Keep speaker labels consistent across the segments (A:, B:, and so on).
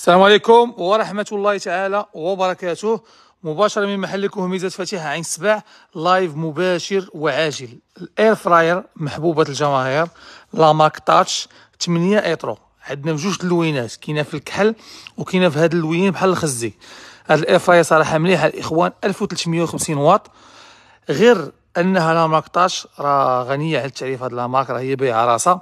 A: السلام عليكم ورحمة الله تعالى وبركاته مباشرة من محلكم هميزة فتيحة عين سبع لايف مباشر وعاجل الاير فراير محبوبة الجماهير لا ماك تاتش 8 ايترو عندنا بجوج اللوينات كاينه في الكحل وكاينه في هذا اللوين بحال الخزي هذا الاير فراير صراحة مليحة الاخوان 1350 واط غير انها لا ماك تاتش راه غنية على التعريف هاد لا ماك راه هي بيعة راسها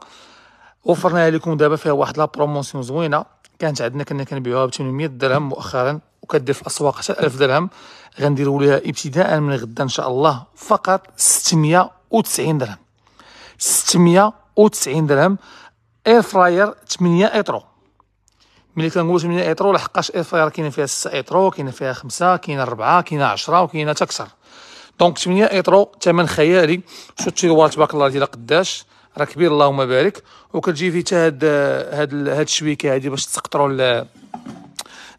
A: وفرناها لكم دابا فيها واحد لا بروموسيون زوينة كانت عندنا كنا كنبيعوها ب 800 درهم مؤخرا وكدير في الاسواق حتى 1000 درهم غنديروا ليها ابتداء من غدا ان شاء الله فقط 690 درهم 690 درهم اير فراير 8 ايطرو ملي كنقول 8 ايطرو لحقاش اير فراير كاينه فيها 6 ايطرو كاينه فيها 5 كاينه 4 كاينه 10 وكاينه تكثر دونك 8 ايطرو ثمن خيالي شو التيروار تبارك الله ديالها قداش راه كبير اللهم بارك وكتجي فيه حتى هاد هاد هاد الشبيكه هادي باش تسقطروا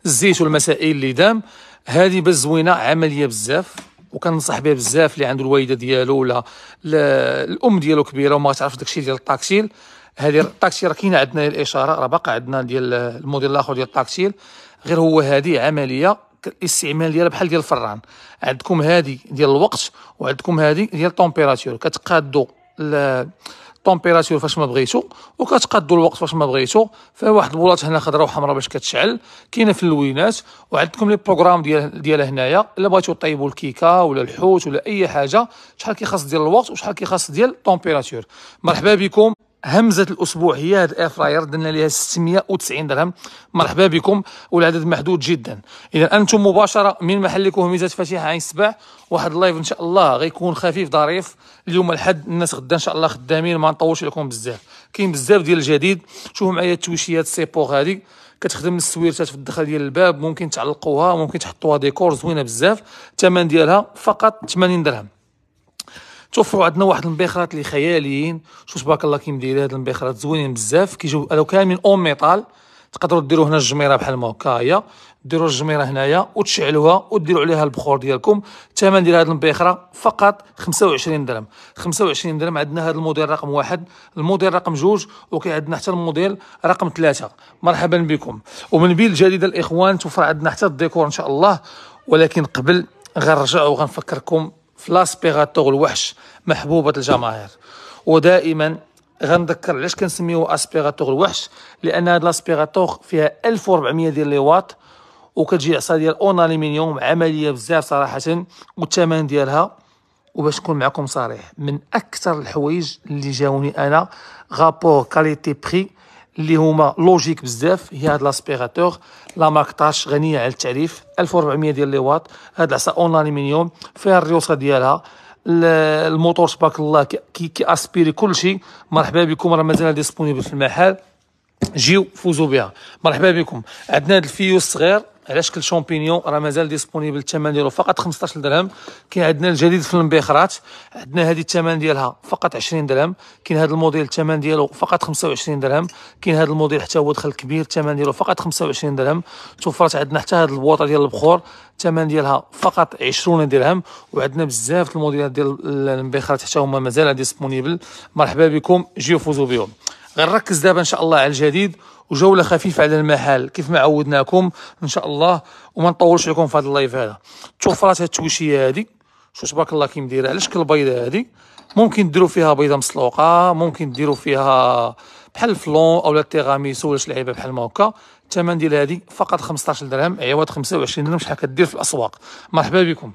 A: الزيت والمسائل اللي دام هذه بس زوينه عمليه بزاف وكنصح بها بزاف اللي عنده الوالده ديالو ولا الام ديالو كبيره وما تعرف داكشي ديال الطاكسيل هذه الطاكسي راه كاينه عندنا الاشاره راه باقا عندنا ديال الموديل الاخر ديال الطاكسيل غير هو هذه عمليه الاستعمال ديالها بحال ديال الفران عندكم هذه ديال الوقت وعندكم هذه ديال الطومبيراتور كتقادوا الطومبيراتور فاش ما بغيتو وكتقادو الوقت فاش ما بغيتو فيها واحد هنا خضراء وحمراء باش كتشعل كاينه في اللوينات وعندكم لي بروغرام ديال ديالها هنايا الا بغيتو طيبوا الكيكه ولا الحوت ولا اي حاجه شحال كيخص ديال الوقت وشحال كيخص ديال الطومبيراتور مرحبا بكم همزه الاسبوع هي هذا الاير فراير درنا لها 690 درهم مرحبا بكم والعدد محدود جدا اذا انتم مباشره من محلكم هميزات فاتحه عين السبع واحد اللايف ان شاء الله غيكون خفيف ظريف اليوم الحد الناس غدا ان شاء الله خدامين ما نطولش لكم بزاف كاين بزاف ديال الجديد شوفوا معايا التويشيات سيبوغ هذه كتخدم السويرتات في الدخل ديال الباب ممكن تعلقوها ممكن تحطوها ديكور زوينه بزاف الثمن ديالها فقط 80 درهم توفروا عندنا واحد المبخرات اللي خياليين شوف تبارك الله كي مدير هاد المبخرات زوينين بزاف كيجيو هادو كاملين اون ميطال تقدروا ديروا هنا الجميره بحال ما هكا هي ديروا الجميره هنايا وتشعلوها وديروا عليها البخور ديالكم الثمن ديال هاد المبخره فقط 25 درهم 25 درهم عندنا هاد الموديل رقم واحد الموديل رقم جوج وكاين عندنا حتى الموديل رقم ثلاثه مرحبا بكم ومن بين الجديده الاخوان توفر عندنا حتى الديكور ان شاء الله ولكن قبل غنرجع وغنفكركم فلاسبيغاتور الوحش محبوبه الجماهير ودائما غنذكر علاش كنسميوه اسبيغاتور الوحش لان هاد لاسبيغاتور فيها 1400 ديال لي واط وكتجي عصا ديال اون الومنيوم عمليه بزاف صراحه والثمن ديالها وباش نكون معكم صريح من اكثر الحوايج اللي جاوني انا غابور كاليتي بري اللي هما لوجيك بزاف هي هاد لاسبيراتور لا ماكتاش طاش غنيه على التعريف 1400 ديال لي واط هاد العصا اون الومنيوم فيها الريوسه ديالها الموتور تبارك الله كي كي اسبيري كلشي مرحبا بكم راه مازال ديسبونيبل في المحل جيو فوزوا بها مرحبا بكم عندنا هاد الفيو الصغير على شكل شامبينيون راه مازال ديسبونيبل الثمن ديالو فقط 15 درهم كاين عندنا الجديد في المبيخرات عندنا هذه الثمن ديالها فقط 20 درهم كاين هذا الموديل الثمن ديالو فقط 25 درهم كاين هذا الموديل حتى هو دخل كبير الثمن ديالو فقط 25 درهم توفرت عندنا حتى هذه البوطه ديال البخور الثمن ديالها فقط 20 درهم وعندنا بزاف الموديلات ديال المبيخرات حتى هما مازال ديسبونيبل مرحبا بكم جيو فوزو بهم غنركز دابا ان شاء الله على الجديد وجوله خفيفه على المحل كيف ما عودناكم ان شاء الله وما نطولش عليكم في هذا اللايف هذا شوف راسها التوشيه هذه شوف تبارك الله كي مديرها على شكل بيضه هذه ممكن ديروا فيها بيضه مسلوقه ممكن ديروا فيها بحال الفلون اولا التيغاميسو ولا شي لعيبه بحال ما هكا الثمن ديال هذه فقط 15 درهم عوض 25 درهم شحال كدير في الاسواق مرحبا بكم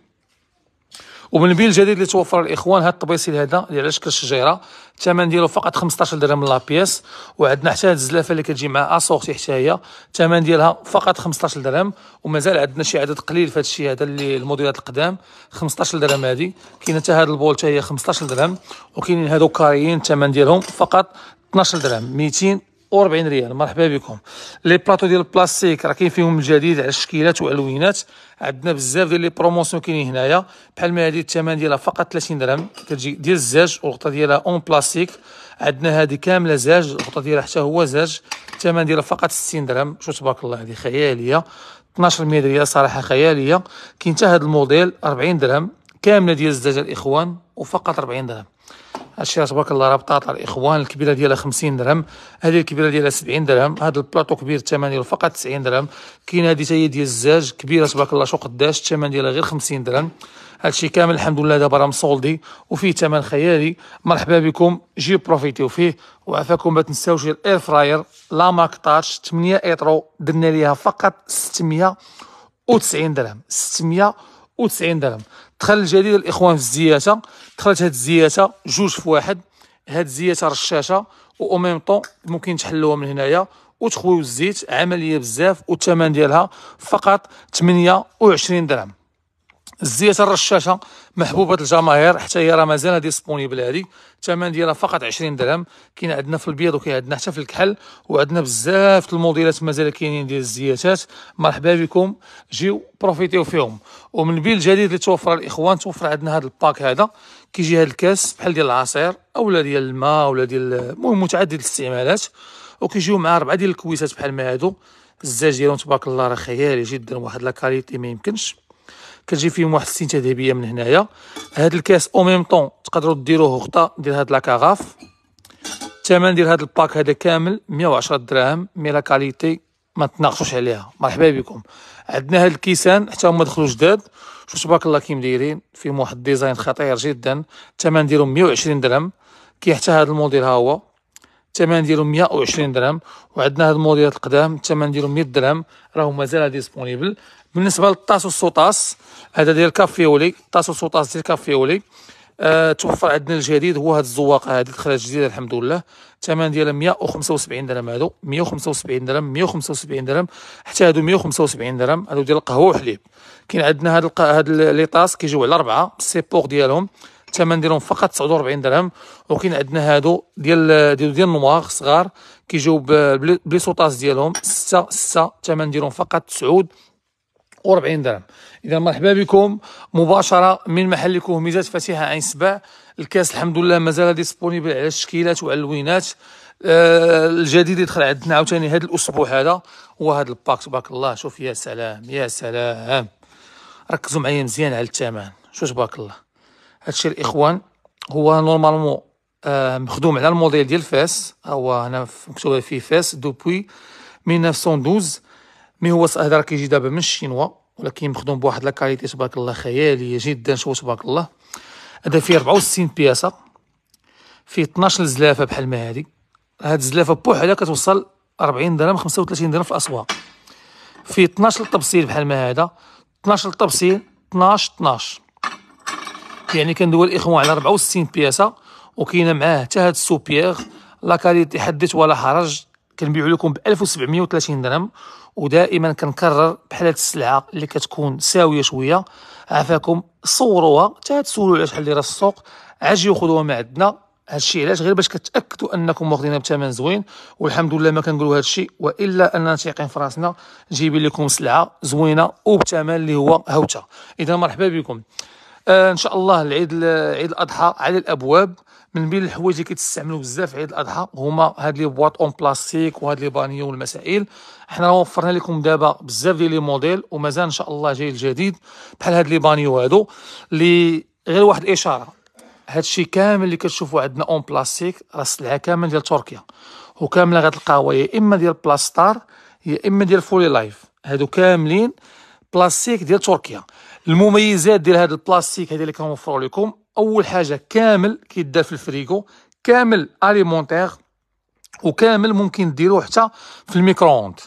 A: ومن البيل الجديد اللي توفر الاخوان هذا الطبيسيل هذا اللي على شكل شجيره الثمن ديالو فقط 15 درهم لابيس وعندنا حتى هذه الزلافه اللي كتجي مع اسورتي حتى هي الثمن ديالها فقط 15 درهم ومازال عندنا شي عدد قليل في هذا الشيء هذا اللي الموديلات القدام 15 درهم هذه كاينه حتى هذا البول حتى هي 15 درهم وكاينين هادو كاريين الثمن ديالهم فقط 12 درهم 200 40 ريال مرحبا بكم لي بلاطو ديال البلاستيك راه كاين فيهم الجديد على الشكيلات والوانات عندنا بزاف ديال لي بروموسيون كاينين هنايا بحال ما هذه الثمن ديالها فقط 30 درهم كتجي ديال الزاج والغطا ديالها اون بلاستيك عندنا هذه كامله زاج الغطا ديالها حتى هو زاج الثمن ديالها فقط 60 درهم شو تبارك الله هذه خياليه 12 ميداليه صراحه خياليه كاين حتى هذا الموديل 40 درهم كامله ديال الزجاج الاخوان وفقط 40 درهم هالشيء تبارك الله راه بطاطا الاخوان الكبيره ديالها 50 درهم هذه الكبيره ديالها 70 درهم هذا البلاطو كبير الثمن فقط 90 درهم كاين هذه هي ديال الزاج كبيره تبارك الله شو قداش الثمن ديالها غير 50 درهم هادشي كامل الحمد لله دابا راه مسولدي وفيه ثمن خيالي مرحبا بكم جيو بروفيتيو فيه وعافاكم ما تنساوش الاير فراير لا ماك تاتش 8 ايترو درنا ليها فقط 690 درهم 690 درهم دخل الجديد الاخوان في الزياته دخلت هاد الزياته جوج في واحد هاد الزياته رشاشه و ميم طون ممكن تحلوها من هنايا وتخويو الزيت عمليه بزاف والثمن ديالها فقط 28 درهم الزيت الرشاشه محبوبه الجماهير حتى هي راه مازال ديسبونيبل هادي الثمن ديالها فقط 20 درهم كاين عندنا في البيض وكاين عندنا حتى في الكحل وعندنا بزاف الموديلات مازال كاينين ديال الزيتات مرحبا بكم جيو بروفيتيو فيهم ومن بين الجديد اللي توفر الاخوان توفر عندنا هذا الباك هذا كيجي هذا الكاس بحال ديال العصير اولا ديال الماء اولا ديال المهم متعدد الاستعمالات وكيجيو مع اربعه ديال الكويسات بحال ما هادو الزاج ديالهم تبارك الله راه خيالي جدا واحد لا كاليتي ما يمكنش كتجي فيهم واحد السين تذهبيه من هنايا هاد الكاس او ميم طون تقدروا ديروه غطا ديال هاد لاكاغاف الثمن ديال هاد الباك هذا كامل 110 دراهم مي لا كاليتي ما تناقشوش عليها مرحبا بكم عندنا هاد الكيسان حتى هما دخلوا جداد شوف تبارك الله كي مدايرين فيهم واحد الديزاين خطير جدا الثمن ديالهم 120 درهم كي حتى هاد الموديل ها هو الثمن ديالهم 120 درهم وعندنا هاد الموديلات القدام الثمن ديالهم 100 درهم راهو مازال ديسبونيبل بالنسبه للطاس والسوطاس هذا ديال كافيولي طاس والسوطاس ديال كافيولي أه توفر عندنا الجديد هو هاد الزواقه هادي دخلت جديده الحمد لله الثمن ديالها 175 درهم هادو 175 درهم 175 درهم حتى هادو 175 درهم هادو ديال القهوه وحليب كاين عندنا هاد الق... هاد لي طاس كيجيو على اربعه السيبوغ ديالهم الثمن ديالهم فقط 49 درهم وكاين عندنا هادو ديال ديال ديال نوار صغار كيجيو بلي سوطاس ديالهم 6 6 الثمن ديالهم فقط 9 40 درهم اذا مرحبا بكم مباشره من محلكم ميزات فاتحه عين سبع الكاس الحمد لله مازال ديسبونيبل على الشكيلات وعلى اللوينات آه، الجديد يدخل عندنا عاوتاني هذا الاسبوع هذا هو هذا الباك تبارك الله شوف يا سلام يا سلام ركزوا معايا مزيان على الثمن شوف تبارك الله هادشي الاخوان هو نورمالمون آه، مخدوم على الموديل ديال فاس هو هنا مكتوب فيه فاس دوبوي 1912 مي هو هذا راه كيجي دابا من الشينوا ولكن مخدوم بواحد لاكاليتي تبارك الله خياليه جدا شوف تبارك الله هذا فيه 64 بياسه فيه 12 زلافه بحال ما هادي هاد الزلافه بوحدها كتوصل 40 درهم 35 درهم في الاسواق فيه 12 طبسيل بحال ما هذا 12 طبسيل 12 12 يعني كندوي الاخوان على 64 بياسه وكاينه معاه حتى هاد السوبيير لاكاليتي حدت حدث ولا حرج كنبيعو لكم ب 1730 درهم ودائما كنكرر بحال هاد السلعه اللي كتكون ساويه شويه عافاكم صوروها حتى تسولوا على شحال اللي راه السوق عاجي وخذوها من عندنا هادشي علاش غير باش كتاكدوا انكم واخدينها بثمن زوين والحمد لله ما كنقولوا هادشي والا اننا تيقين في راسنا جايبين لكم سلعه زوينه وبثمن اللي هو هوته اذا مرحبا بكم آه ان شاء الله العيد عيد الاضحى على الابواب من بين الحوايج اللي كيتستعملوا بزاف عيد الاضحى هما هاد لي بواط اون بلاستيك وهاد لي بانيو والمسائل حنا وفرنا لكم دابا بزاف ديال لي موديل ومازال ان شاء الله جاي الجديد بحال هاد لي بانيو هادو اللي غير واحد الاشاره هادشي كامل اللي كتشوفوا عندنا اون بلاستيك راه السلعه كامل ديال تركيا وكامله غتلقاوها يا اما ديال بلاستار يا اما ديال فولي لايف هادو كاملين بلاستيك ديال تركيا المميزات ديال هاد البلاستيك هادي اللي كنوفروا لكم اول حاجه كامل كيدار في الفريكو كامل اليمونتير وكامل ممكن ديروه حتى في الميكرووند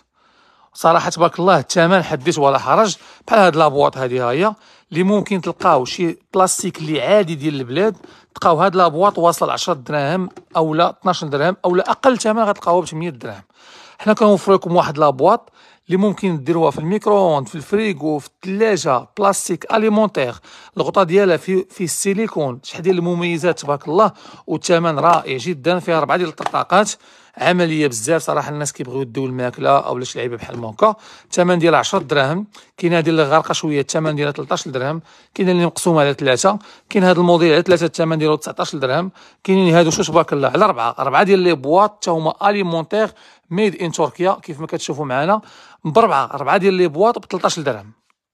A: صراحه تبارك الله الثمن حديت ولا حرج بحال هاد لابواط هادي هي اللي ممكن تلقاو شي بلاستيك اللي عادي ديال البلاد تلقاو هاد لابواط واصل 10 دراهم اولا 12 درهم اولا اقل ثمن غتلقاوها ب 800 درهم حنا كنوفر لكم واحد لابواط اللي ممكن ديروها في الميكرووند في الفريغو في الثلاجه بلاستيك اليمونتير الغطاء ديالها في في السيليكون شحال ديال المميزات تبارك الله والثمن رائع جدا فيها ربعه ديال الطاقات عمليه بزاف صراحه الناس كيبغيو يديو الماكله اولا شي لعيبه بحال هكا الثمن ديالها 10 دراهم كاين هذه اللي غارقه شويه الثمن ديالها 13 درهم كاين اللي مقسومه على ثلاثه كاين هذا الموديل على ثلاثه الثمن ديالو 19 درهم كاينين هادو شو تبارك الله على اربعه اربعه ديال لي بواط حتى هما أليمونتيغ ميد ان تركيا كيف ما كتشوفوا معنا بربعه اربعه ديال لي بواط ب 13 درهم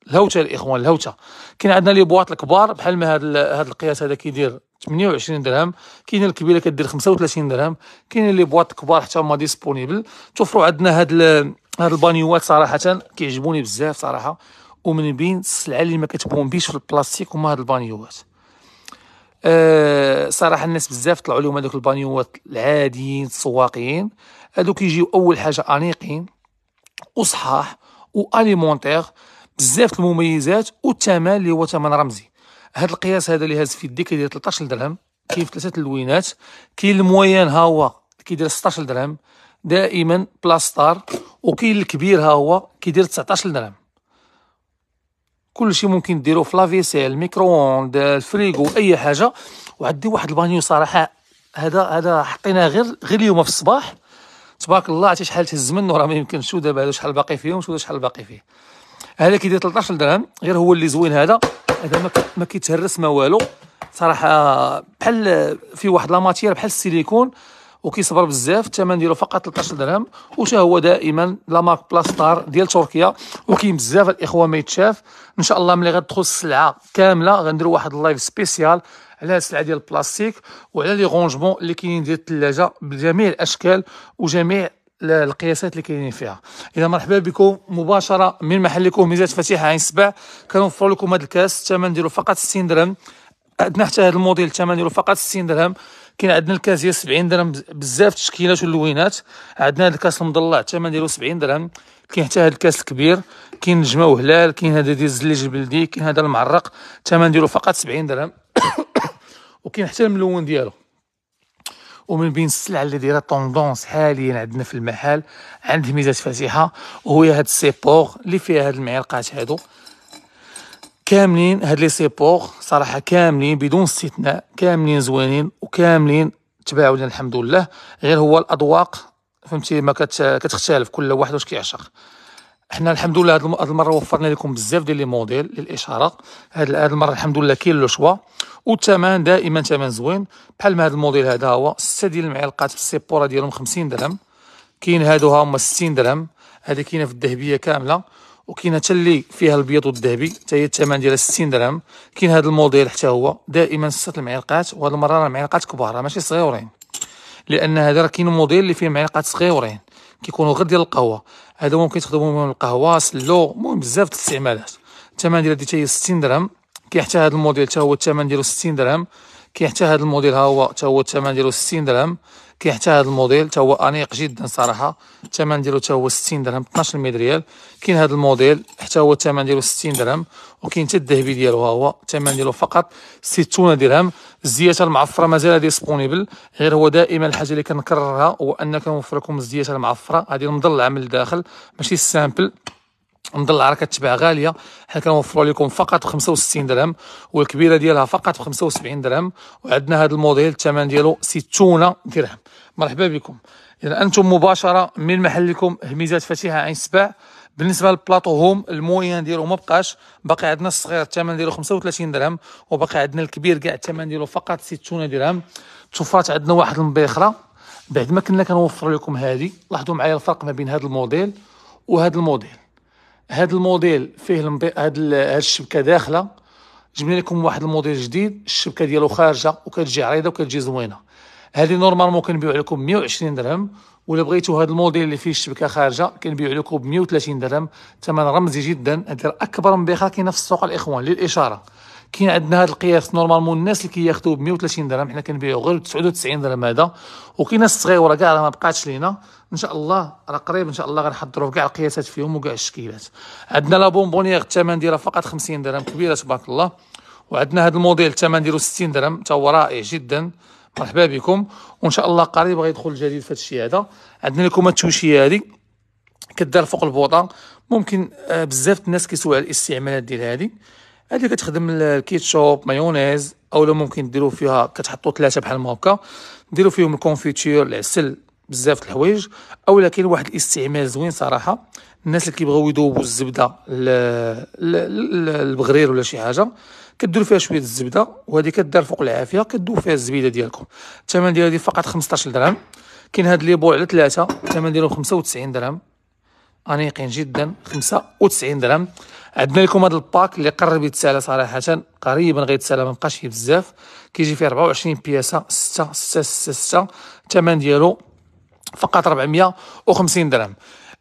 A: الهوته الاخوان الهوته كاين عندنا لي بواط الكبار بحال ما هذا هذا القياس هذا كيدير 28 درهم كاين الكبيره كدير 35 درهم كاين لي بواط كبار حتى هما ديسبونيبل توفروا عندنا هاد هاد البانيوات صراحه كيعجبوني بزاف صراحه ومن بين السلعه اللي ما كتبونبيش في البلاستيك هما هاد البانيوات أه صراحه الناس بزاف طلعوا لهم هذوك البانيوات العاديين السواقيين هادو كيجيو اول حاجه انيقين وصحاح واليمونتير بزاف المميزات والثمن اللي هو ثمن رمزي هاد القياس هذا اللي هاز في يدي كيدير 13 درهم كاين ثلاثه اللوينات كاين الموين ها هو كيدير 16 درهم دائما بلاستار وكاين الكبير ها هو كيدير 19 درهم كل شيء ممكن ديرو في لافيسيل ميكرووند الفريغو اي حاجه وعندي واحد البانيو صراحه هذا هذا حطيناه غير غير اليوم في الصباح تبارك الله عرفتي شحال تهز منه راه ما يمكنش شو دابا هذا شحال باقي فيهم شو شحال باقي فيه هذا كيدير 13 درهم غير هو اللي زوين هذا هذا ما كيتهرس ما والو صراحه بحال في واحد لا ماتير بحال السيليكون وكيصبر بزاف الثمن ديالو فقط 13 درهم وتا هو دائما لا مارك بلاستار ديال تركيا وكاين بزاف الاخوه ما يتشاف ان شاء الله ملي غتدخل السلعه كامله غندير واحد اللايف سبيسيال على السلعه ديال البلاستيك وعلى لي غونجمون اللي كاينين ديال الثلاجه بجميع الاشكال وجميع القياسات اللي كاينين فيها اذا مرحبا بكم مباشره من محلكم ميزات فتيحه عين سبع كنوفر لكم هذا الكاس الثمن ديالو فقط 60 درهم عندنا حتى هذا الموديل الثمن ديالو فقط 60 درهم كاين عندنا الكاس ديال 70 درهم بزاف التشكيلات واللوينات عندنا هذا الكاس المضلع الثمن ديالو 70 درهم كاين حتى هذا الكاس الكبير كاين نجمه وهلال كاين هذا ديال الزليج البلدي كاين هذا المعرق الثمن ديالو فقط 70 درهم وكاين حتى الملون ديالو ومن بين السلع اللي دايره طوندونس حاليا عندنا في المحل عند ميزات فاتحه وهي هاد السيبور اللي فيها هاد المعلقات هادو كاملين هاد لي سيبور صراحه كاملين بدون استثناء كاملين زوينين وكاملين تباعوا لنا الحمد لله غير هو الاذواق فهمتي ما كتختلف كل واحد واش كيعشق حنا الحمد لله هاد المره وفرنا لكم بزاف ديال لي موديل للاشاره هاد المره الحمد لله كاين لو شوا والثمن دائما ثمن زوين بحال ما هذا الموديل هذا هو 6 ديال المعلقات في السيبوره ديالهم 50 درهم كاين هادو ها هما 60 درهم هذه كاينه في الذهبيه كامله وكاينه حتى اللي فيها البيض والذهبي حتى هي الثمن ديالها 60 درهم كاين هذا الموديل حتى هو دائما سته المعلقات وهذه المره راه معلقات كبار ماشي صغيورين لان هذا راه كاين موديل اللي فيه معلقات صغيورين كيكونوا غير ديال القهوه هذا ممكن تخدموا بهم القهوه سلو المهم بزاف د الاستعمالات الثمن ديال هذه حتى هي 60 درهم كاين حتى هذا الموديل حتى هو الثمن ديالو 60 درهم كاين حتى هذا الموديل ها هو حتى هو الثمن ديالو 60 درهم كاين حتى هذا الموديل حتى هو انيق جدا صراحه الثمن ديالو حتى هو 60 درهم 12 ملي ريال كاين هذا الموديل حتى هو الثمن ديالو 60 درهم وكاين حتى الذهبي ديالو ها هو الثمن ديالو فقط 60 درهم الزياته المعفره مازال ديسبونيبل غير هو دائما الحاجه اللي كنكررها هو ان كنوفر لكم الزياته المعفره هذه المضلعه من الداخل ماشي السامبل مضلعه العركه تتباع غاليه حنا كنوفروا لكم فقط 65 درهم والكبيره ديالها فقط 75 درهم وعندنا هذا الموديل الثمن ديالو 60 درهم مرحبا بكم اذا انتم مباشره من محلكم هميزات فتيحه عين سبع بالنسبه للبلاطو هوم الموين ديالو ما بقاش باقي عندنا الصغير الثمن ديالو 35 درهم وباقي عندنا الكبير كاع الثمن ديالو فقط 60 درهم توفات عندنا واحد المبيخره بعد ما كنا كنوفر لكم هذه لاحظوا معايا الفرق ما بين هذا الموديل وهذا الموديل هاد الموديل فيه هاد, هاد الشبكه داخله جبنا لكم واحد الموديل جديد الشبكه ديالو خارجه وكتجي عريضه وكتجي زوينه هذه نورمالمون كنبيعو لكم 120 درهم ولا بغيتوا هذا الموديل اللي فيه الشبكه خارجه كنبيعو لكم ب 130 درهم ثمن رمزي جدا هذا اكبر مبيخه كاينه في السوق الاخوان للاشاره كاين عندنا هذا القياس نورمالمون الناس اللي كياخذوا ب 130 درهم حنا كنبيعوا غير ب 99 درهم هذا وكاين الصغيره كاع راه ما بقاتش لينا ان شاء الله راه قريب ان شاء الله غنحضروا كاع القياسات فيهم وكاع الشكيلات عندنا لا بونبونيير الثمن ديالها فقط 50 درهم كبيره تبارك الله وعندنا هذا الموديل الثمن ديالو 60 درهم حتى هو رائع جدا مرحبا بكم وان شاء الله قريب غيدخل الجديد في هذا الشيء هذا عندنا لكم التوشيه هذه كدار فوق البوطه ممكن آه، بزاف الناس كيسولوا على الاستعمالات ديال هذه هذه كتخدم الكيتشوب مايونيز او لو ممكن ديروا فيها كتحطوا ثلاثه بحال ما هكا ديروا فيهم الكونفيتير العسل بزاف الحوايج اولا كاين واحد الاستعمال زوين صراحه الناس اللي كيبغيو يذوبوا الزبده البغرير ولا شي حاجه كديروا فيها شويه الزبده وهذه كدار فوق العافيه كدوب فيها الزبيده ديالكم الثمن ديالها دي فقط 15 درهم كاين هاد لي بول على ثلاثه الثمن ديالهم 95 درهم انيقين جدا 95 درهم عندنا لكم هذا الباك اللي قرب يتسالى صراحه قريبا غيتسالى ما بقاش فيه بزاف كيجي فيه 24 بياسه 6 6 6 6 الثمن ديالو فقط 450 درهم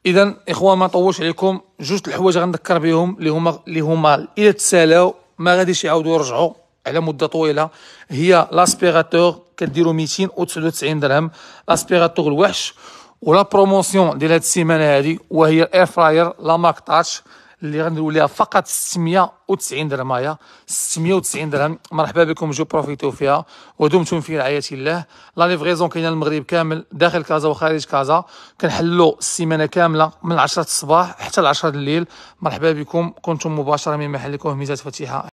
A: اذا اخوان ما نطولش عليكم جوج الحوايج غنذكر بهم اللي هما اللي هما الا تسالاو ما غاديش يعاودوا يرجعوا على مده طويله هي لاسبيراتور كديروا 299 درهم لاسبيراتور الوحش ولا بروموسيون ديال هاد السيمانه هادي وهي الاير فراير لا ماك تاتش اللي ليها فقط 690 درهم هي 690 درهم مرحبا بكم جو بروفيتو فيها ودمتم في رعايه الله لا ليفغيزون كاينه المغرب كامل داخل كازا وخارج كازا كنحلوا السيمانه كامله من 10 الصباح حتى 10 الليل مرحبا بكم كنتم مباشره من محلكم ميزات فتيحه